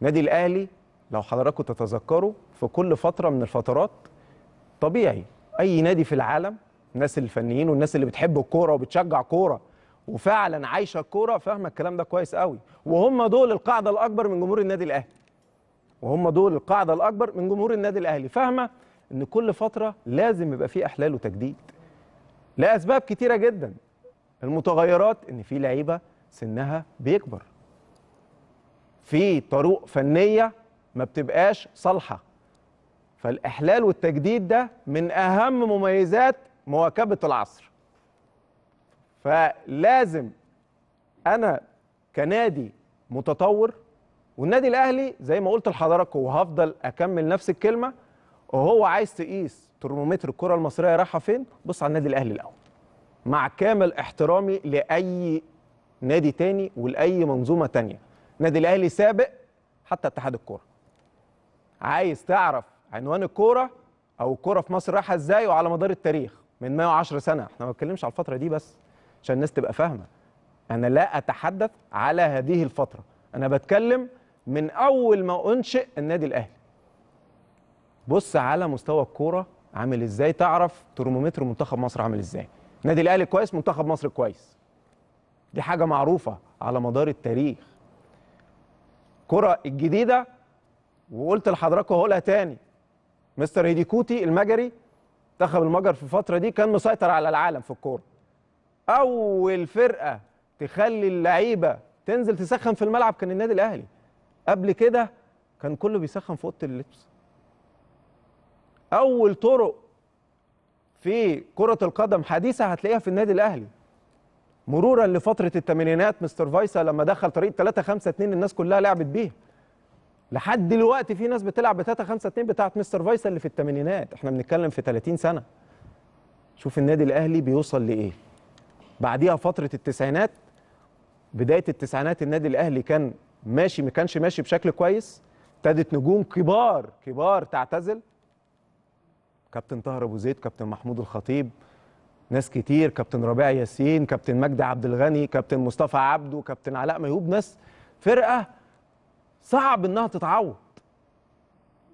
نادي الاهلي لو حضراتكم تتذكروا في كل فتره من الفترات طبيعي اي نادي في العالم الناس الفنيين والناس اللي بتحب الكوره وبتشجع كوره وفعلا عايشه الكوره فاهمه الكلام ده كويس قوي وهم دول القاعده الاكبر من جمهور النادي الاهلي وهم دول القاعده الاكبر من جمهور النادي الاهلي فاهمه ان كل فتره لازم يبقى في احلال وتجديد لاسباب كتيره جدا المتغيرات ان في لعيبه سنها بيكبر في طرق فنيه ما بتبقاش صالحه فالاحلال والتجديد ده من اهم مميزات مواكبه العصر فلازم انا كنادي متطور والنادي الاهلي زي ما قلت لحضراتكم وهفضل اكمل نفس الكلمه وهو عايز تقيس ترمومتر الكره المصريه رايحه فين بص على النادي الاهلي الاول مع كامل احترامي لاي نادي تاني ولاي منظومه تانيه النادي الاهلي سابق حتى اتحاد الكوره عايز تعرف عنوان الكوره او الكوره في مصر رايحه ازاي وعلى مدار التاريخ من 110 سنه احنا ما بنتكلمش على الفتره دي بس عشان الناس تبقى فاهمه انا لا اتحدث على هذه الفتره انا بتكلم من اول ما انشئ النادي الاهلي بص على مستوى الكوره عامل ازاي تعرف ترمومتر منتخب مصر عامل ازاي النادي الاهلي كويس منتخب مصر كويس دي حاجه معروفه على مدار التاريخ الكره الجديده وقلت لحضراتكم هقولها تاني مستر هيديكوتي المجري منتخب المجر في الفتره دي كان مسيطر على العالم في الكوره اول فرقه تخلي اللعيبه تنزل تسخن في الملعب كان النادي الاهلي قبل كده كان كله بيسخن في اوضه اللبس اول طرق في كره القدم حديثه هتلاقيها في النادي الاهلي مرورا لفتره الثمانينات مستر فايسا لما دخل طريق 3 5 2 الناس كلها لعبت بيه لحد دلوقتي في ناس بتلعب ب 3 5 2 بتاعت مستر فايسا اللي في الثمانينات احنا بنتكلم في 30 سنه شوف النادي الاهلي بيوصل لايه بعديها فتره التسعينات بدايه التسعينات النادي الاهلي كان ماشي ما كانش ماشي بشكل كويس ابتدت نجوم كبار كبار تعتزل كابتن طاهر ابو زيد كابتن محمود الخطيب ناس كتير كابتن ربيع ياسين كابتن مجدي عبد الغني كابتن مصطفى عبده كابتن علاء ميهوب ناس فرقه صعب انها تتعوض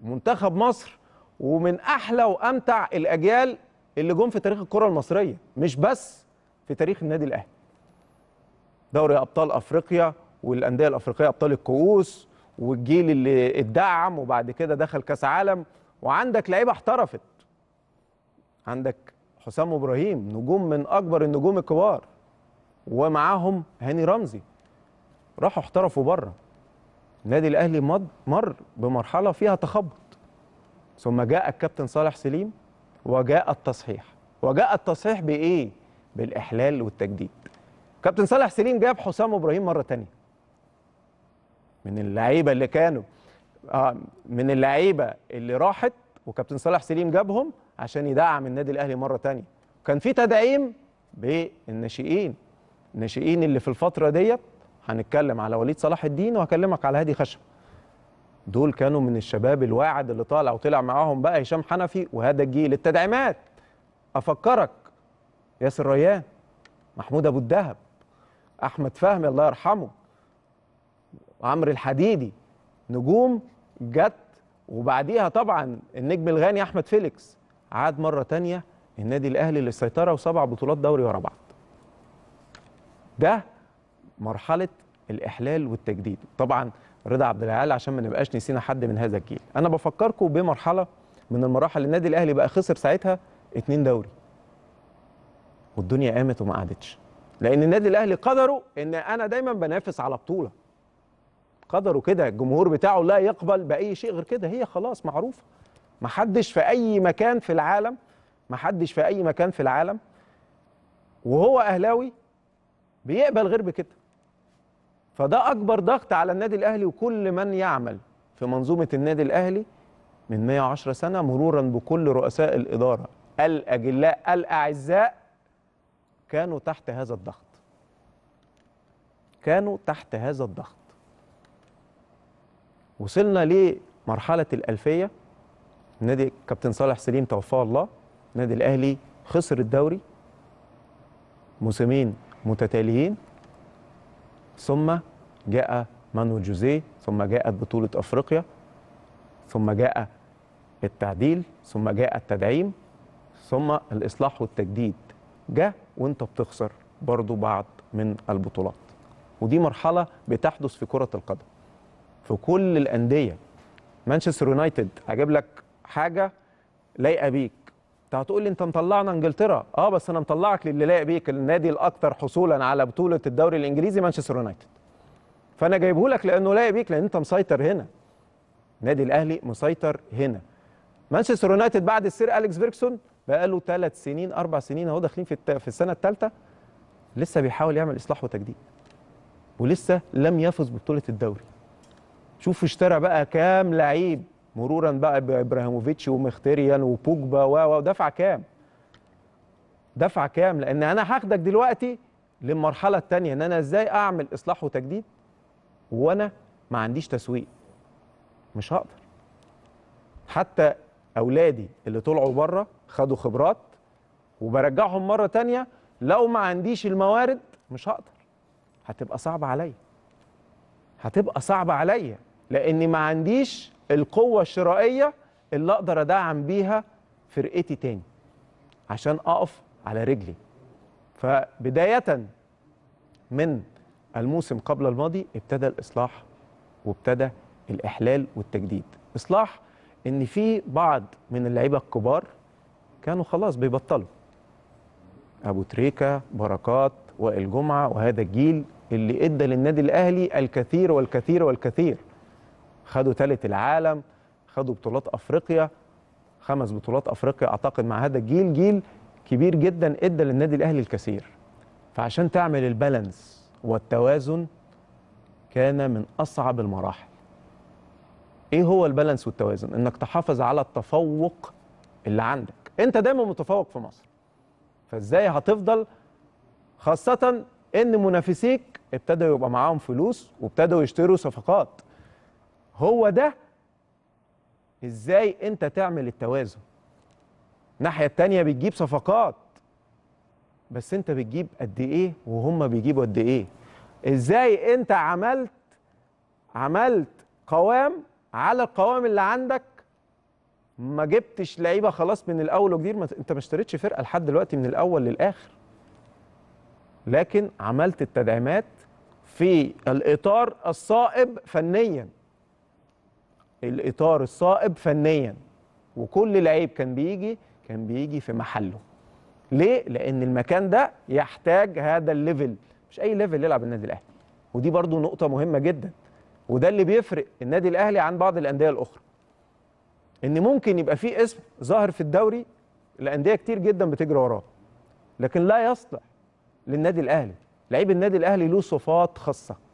منتخب مصر ومن احلى وامتع الاجيال اللي جم في تاريخ الكره المصريه مش بس في تاريخ النادي الاهلي دوري ابطال افريقيا والانديه الافريقيه ابطال الكؤوس والجيل اللي اتدعم وبعد كده دخل كاس عالم وعندك لعيبه احترفت عندك حسام ابراهيم نجوم من اكبر النجوم الكبار ومعاهم هاني رمزي راحوا احترفوا بره النادي الاهلي مر بمرحله فيها تخبط ثم جاء الكابتن صالح سليم وجاء التصحيح وجاء التصحيح بايه بالاحلال والتجديد كابتن صالح سليم جاب حسام ابراهيم مره تانية من اللعيبه اللي كانوا آه من اللعيبه اللي راحت وكابتن صالح سليم جابهم عشان يدعم النادي الاهلي مره ثانيه كان في تدعيم بالناشئين الناشئين اللي في الفتره ديت هنتكلم على وليد صلاح الدين وهكلمك على هادي خشب دول كانوا من الشباب الواعد اللي طالع وطلع معاهم بقى هشام حنفي وهذا الجيل التدعيمات افكرك ياسر ريان محمود ابو الدهب احمد فهمي الله يرحمه عمرو الحديدي نجوم جت وبعديها طبعا النجم الغاني احمد فيليكس عاد مره ثانيه النادي الاهلي للسيطره وسبع بطولات دوري ورا بعض ده مرحله الاحلال والتجديد طبعا رضا عبد العال عشان ما نبقاش نسينا حد من هذا الجيل انا بفكركم بمرحله من المراحل النادي الاهلي بقى خسر ساعتها اتنين دوري والدنيا قامت وما قعدتش لان النادي الاهلي قدره ان انا دايما بنافس على بطوله قدره كده الجمهور بتاعه لا يقبل باي شيء غير كده هي خلاص معروفه ما حدش في اي مكان في العالم ما حدش في اي مكان في العالم وهو اهلاوي بيقبل غير بكده فده اكبر ضغط على النادي الاهلي وكل من يعمل في منظومه النادي الاهلي من 110 سنه مرورا بكل رؤساء الاداره الاجلاء الاعزاء كانوا تحت هذا الضغط كانوا تحت هذا الضغط وصلنا لمرحله الالفيه نادي كابتن صالح سليم توفاه الله النادي الاهلي خسر الدوري موسمين متتاليين ثم جاء مانو جوزيه ثم جاءت بطوله افريقيا ثم جاء التعديل ثم جاء التدعيم ثم الاصلاح والتجديد جاء وانت بتخسر برضو بعض من البطولات ودي مرحله بتحدث في كره القدم في كل الانديه مانشستر يونايتد هجيب لك حاجه لايقه بيك انت هتقول لي انت مطلعنا انجلترا اه بس انا مطلعك للي لايق بيك النادي الاكثر حصولا على بطوله الدوري الانجليزي مانشستر يونايتد فانا جايبه لك لانه لايق بيك لان انت مسيطر هنا النادي الاهلي مسيطر هنا مانشستر يونايتد بعد السير اليكس فيركسون بقى له ثلاث سنين اربع سنين اهو داخلين في في السنه الثالثه لسه بيحاول يعمل اصلاح وتجديد ولسه لم يفز ببطوله الدوري شوفوا اشترى بقى كام لعيب مرورا بقى بابراهيموفيتش ومختريان وبوجبا و ودفع كام؟ دفع كام؟ لان انا هاخدك دلوقتي للمرحله الثانيه ان انا ازاي اعمل اصلاح وتجديد وانا ما عنديش تسويق مش هقدر حتى اولادي اللي طلعوا بره خدوا خبرات وبرجعهم مره ثانيه لو ما عنديش الموارد مش هقدر هتبقى صعبه عليا هتبقى صعبه عليا لأني ما عنديش القوة الشرائية اللي أقدر أدعم بيها فرقتي تاني عشان أقف على رجلي فبداية من الموسم قبل الماضي ابتدى الإصلاح وابتدى الإحلال والتجديد إصلاح إن في بعض من اللعيبة الكبار كانوا خلاص بيبطلوا أبو تريكة بركات وائل جمعة وهذا الجيل اللي ادى للنادي الاهلي الكثير والكثير والكثير خدوا ثالث العالم خدوا بطولات افريقيا خمس بطولات افريقيا اعتقد مع هذا الجيل جيل كبير جدا ادى للنادي الاهلي الكثير فعشان تعمل البالانس والتوازن كان من اصعب المراحل ايه هو البالانس والتوازن انك تحافظ على التفوق اللي عندك انت دايما متفوق في مصر فازاي هتفضل خاصه ان منافسيك ابتدوا يبقى معاهم فلوس وابتدوا يشتروا صفقات هو ده ازاي انت تعمل التوازن الناحيه التانية بتجيب صفقات بس انت بتجيب قد ايه وهم بيجيبوا قد ايه ازاي انت عملت عملت قوام على القوام اللي عندك ما جبتش لعيبه خلاص من الاول وكتير ما انت ما اشتريتش فرقه لحد دلوقتي من الاول للاخر لكن عملت التدعيمات في الاطار الصائب فنيا الاطار الصائب فنيا وكل لعيب كان بيجي كان بيجي في محله ليه لان المكان ده يحتاج هذا الليفل مش اي ليفل يلعب النادي الاهلي ودي برضو نقطه مهمه جدا وده اللي بيفرق النادي الاهلي عن بعض الانديه الاخرى ان ممكن يبقى في اسم ظاهر في الدوري الانديه كتير جدا بتجري وراه لكن لا يصلح للنادي الاهلي لعيب النادي الاهلي له صفات خاصه